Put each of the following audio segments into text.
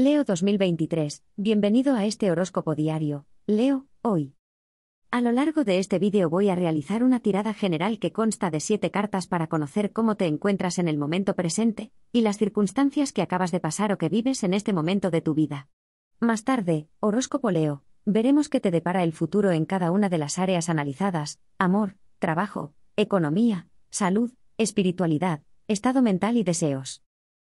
Leo 2023, bienvenido a este horóscopo diario, Leo, hoy. A lo largo de este vídeo voy a realizar una tirada general que consta de 7 cartas para conocer cómo te encuentras en el momento presente, y las circunstancias que acabas de pasar o que vives en este momento de tu vida. Más tarde, horóscopo Leo, veremos qué te depara el futuro en cada una de las áreas analizadas, amor, trabajo, economía, salud, espiritualidad, estado mental y deseos.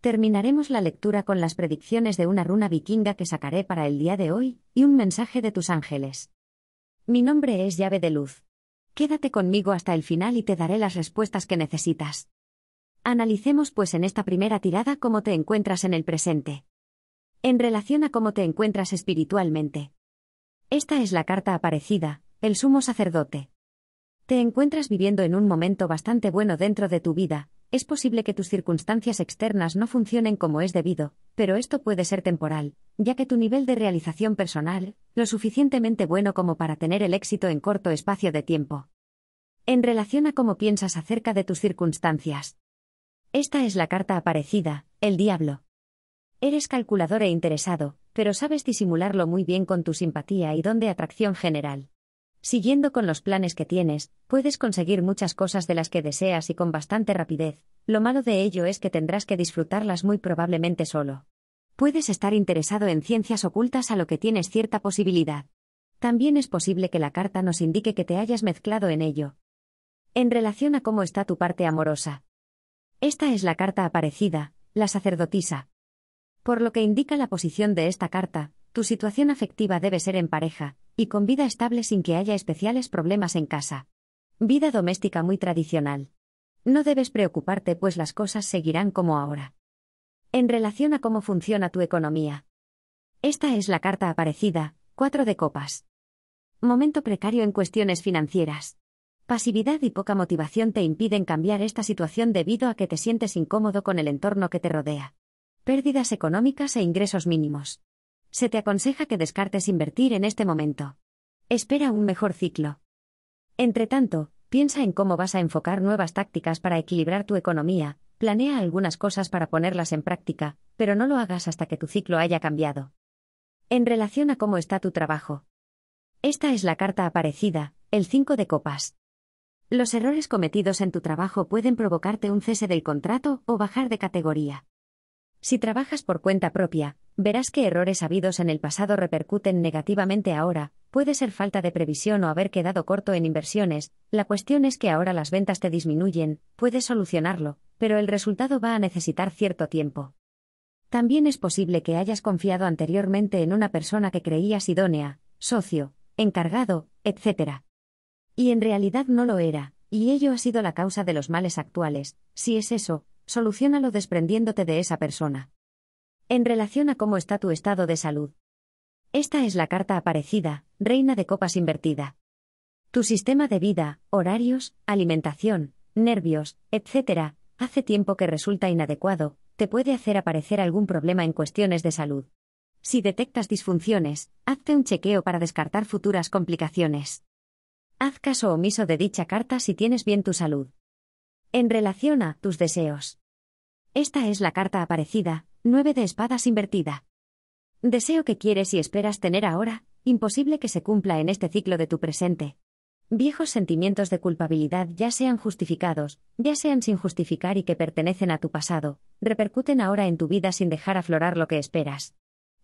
Terminaremos la lectura con las predicciones de una runa vikinga que sacaré para el día de hoy, y un mensaje de tus ángeles. Mi nombre es llave de luz. Quédate conmigo hasta el final y te daré las respuestas que necesitas. Analicemos pues en esta primera tirada cómo te encuentras en el presente. En relación a cómo te encuentras espiritualmente. Esta es la carta aparecida, el sumo sacerdote. Te encuentras viviendo en un momento bastante bueno dentro de tu vida, es posible que tus circunstancias externas no funcionen como es debido, pero esto puede ser temporal, ya que tu nivel de realización personal, lo suficientemente bueno como para tener el éxito en corto espacio de tiempo. En relación a cómo piensas acerca de tus circunstancias. Esta es la carta aparecida, el diablo. Eres calculador e interesado, pero sabes disimularlo muy bien con tu simpatía y don de atracción general. Siguiendo con los planes que tienes, puedes conseguir muchas cosas de las que deseas y con bastante rapidez. Lo malo de ello es que tendrás que disfrutarlas muy probablemente solo. Puedes estar interesado en ciencias ocultas a lo que tienes cierta posibilidad. También es posible que la carta nos indique que te hayas mezclado en ello. En relación a cómo está tu parte amorosa. Esta es la carta aparecida, la sacerdotisa. Por lo que indica la posición de esta carta, tu situación afectiva debe ser en pareja, y con vida estable sin que haya especiales problemas en casa. Vida doméstica muy tradicional. No debes preocuparte pues las cosas seguirán como ahora. En relación a cómo funciona tu economía. Esta es la carta aparecida, 4 de copas. Momento precario en cuestiones financieras. Pasividad y poca motivación te impiden cambiar esta situación debido a que te sientes incómodo con el entorno que te rodea. Pérdidas económicas e ingresos mínimos se te aconseja que descartes invertir en este momento. Espera un mejor ciclo. Entretanto, piensa en cómo vas a enfocar nuevas tácticas para equilibrar tu economía, planea algunas cosas para ponerlas en práctica, pero no lo hagas hasta que tu ciclo haya cambiado. En relación a cómo está tu trabajo. Esta es la carta aparecida, el 5 de copas. Los errores cometidos en tu trabajo pueden provocarte un cese del contrato o bajar de categoría. Si trabajas por cuenta propia, verás que errores habidos en el pasado repercuten negativamente ahora, puede ser falta de previsión o haber quedado corto en inversiones, la cuestión es que ahora las ventas te disminuyen, puedes solucionarlo, pero el resultado va a necesitar cierto tiempo. También es posible que hayas confiado anteriormente en una persona que creías idónea, socio, encargado, etc. Y en realidad no lo era, y ello ha sido la causa de los males actuales, si es eso, solucionalo desprendiéndote de esa persona. En relación a cómo está tu estado de salud. Esta es la carta aparecida, reina de copas invertida. Tu sistema de vida, horarios, alimentación, nervios, etc., hace tiempo que resulta inadecuado, te puede hacer aparecer algún problema en cuestiones de salud. Si detectas disfunciones, hazte un chequeo para descartar futuras complicaciones. Haz caso omiso de dicha carta si tienes bien tu salud. En relación a tus deseos. Esta es la carta aparecida, nueve de espadas invertida. Deseo que quieres y esperas tener ahora, imposible que se cumpla en este ciclo de tu presente. Viejos sentimientos de culpabilidad, ya sean justificados, ya sean sin justificar y que pertenecen a tu pasado, repercuten ahora en tu vida sin dejar aflorar lo que esperas.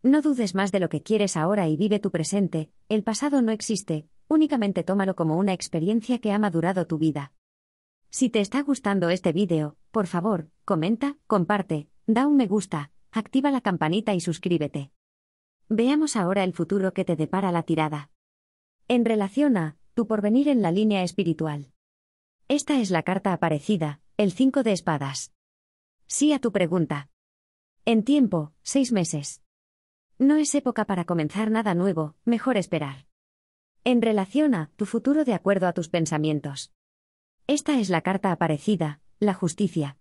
No dudes más de lo que quieres ahora y vive tu presente, el pasado no existe, únicamente tómalo como una experiencia que ha madurado tu vida. Si te está gustando este vídeo, por favor, comenta, comparte, da un me gusta, activa la campanita y suscríbete. Veamos ahora el futuro que te depara la tirada. En relación a, tu porvenir en la línea espiritual. Esta es la carta aparecida, el 5 de espadas. Sí a tu pregunta. En tiempo, seis meses. No es época para comenzar nada nuevo, mejor esperar. En relación a, tu futuro de acuerdo a tus pensamientos. Esta es la carta aparecida, la justicia.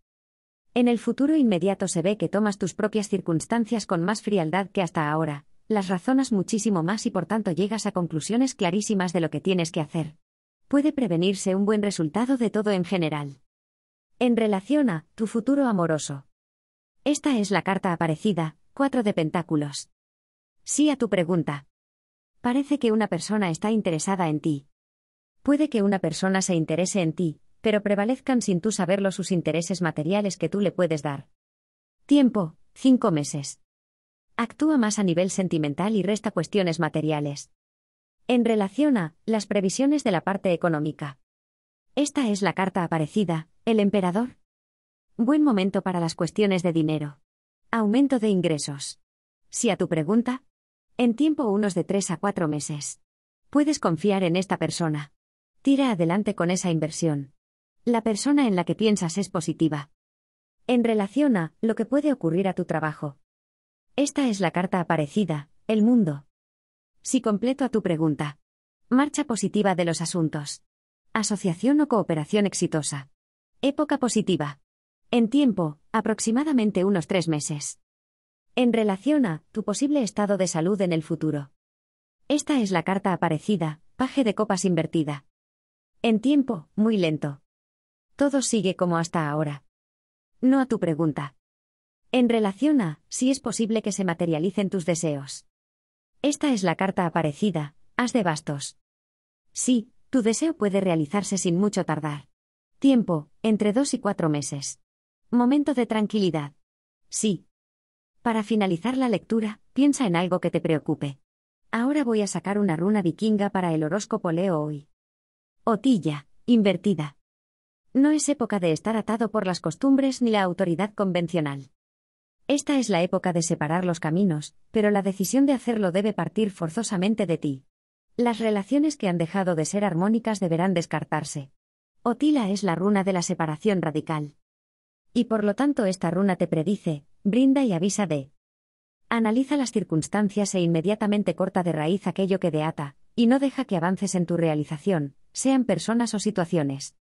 En el futuro inmediato se ve que tomas tus propias circunstancias con más frialdad que hasta ahora, las razonas muchísimo más y por tanto llegas a conclusiones clarísimas de lo que tienes que hacer. Puede prevenirse un buen resultado de todo en general. En relación a tu futuro amoroso. Esta es la carta aparecida, cuatro de Pentáculos. Sí a tu pregunta. Parece que una persona está interesada en ti. Puede que una persona se interese en ti, pero prevalezcan sin tú saberlo sus intereses materiales que tú le puedes dar. Tiempo, cinco meses. Actúa más a nivel sentimental y resta cuestiones materiales. En relación a las previsiones de la parte económica. Esta es la carta aparecida, el emperador. Buen momento para las cuestiones de dinero. Aumento de ingresos. Si a tu pregunta, en tiempo unos de tres a cuatro meses. Puedes confiar en esta persona. Tira adelante con esa inversión. La persona en la que piensas es positiva. En relación a lo que puede ocurrir a tu trabajo. Esta es la carta aparecida, el mundo. Si completo a tu pregunta. Marcha positiva de los asuntos. Asociación o cooperación exitosa. Época positiva. En tiempo, aproximadamente unos tres meses. En relación a tu posible estado de salud en el futuro. Esta es la carta aparecida, paje de copas invertida. En tiempo, muy lento todo sigue como hasta ahora. No a tu pregunta. En relación a, si es posible que se materialicen tus deseos. Esta es la carta aparecida, haz de bastos. Sí, tu deseo puede realizarse sin mucho tardar. Tiempo, entre dos y cuatro meses. Momento de tranquilidad. Sí. Para finalizar la lectura, piensa en algo que te preocupe. Ahora voy a sacar una runa vikinga para el horóscopo Leo hoy. Otilla, invertida. No es época de estar atado por las costumbres ni la autoridad convencional. Esta es la época de separar los caminos, pero la decisión de hacerlo debe partir forzosamente de ti. Las relaciones que han dejado de ser armónicas deberán descartarse. Otila es la runa de la separación radical. Y por lo tanto esta runa te predice, brinda y avisa de. Analiza las circunstancias e inmediatamente corta de raíz aquello que te ata, y no deja que avances en tu realización, sean personas o situaciones.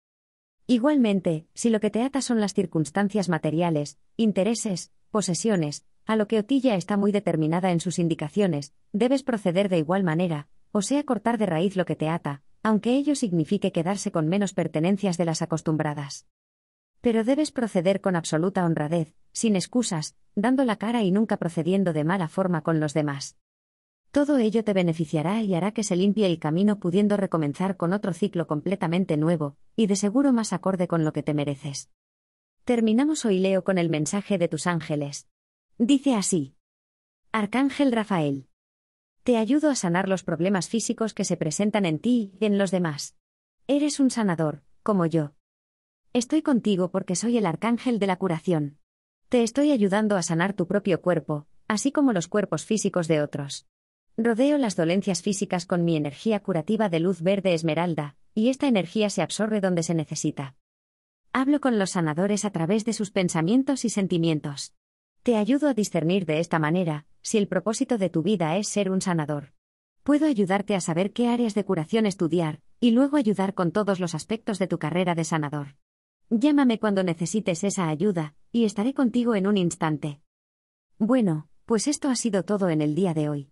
Igualmente, si lo que te ata son las circunstancias materiales, intereses, posesiones, a lo que Otilla está muy determinada en sus indicaciones, debes proceder de igual manera, o sea cortar de raíz lo que te ata, aunque ello signifique quedarse con menos pertenencias de las acostumbradas. Pero debes proceder con absoluta honradez, sin excusas, dando la cara y nunca procediendo de mala forma con los demás. Todo ello te beneficiará y hará que se limpie el camino pudiendo recomenzar con otro ciclo completamente nuevo, y de seguro más acorde con lo que te mereces. Terminamos hoy Leo con el mensaje de tus ángeles. Dice así. Arcángel Rafael. Te ayudo a sanar los problemas físicos que se presentan en ti y en los demás. Eres un sanador, como yo. Estoy contigo porque soy el arcángel de la curación. Te estoy ayudando a sanar tu propio cuerpo, así como los cuerpos físicos de otros. Rodeo las dolencias físicas con mi energía curativa de luz verde esmeralda, y esta energía se absorbe donde se necesita. Hablo con los sanadores a través de sus pensamientos y sentimientos. Te ayudo a discernir de esta manera, si el propósito de tu vida es ser un sanador. Puedo ayudarte a saber qué áreas de curación estudiar, y luego ayudar con todos los aspectos de tu carrera de sanador. Llámame cuando necesites esa ayuda, y estaré contigo en un instante. Bueno, pues esto ha sido todo en el día de hoy.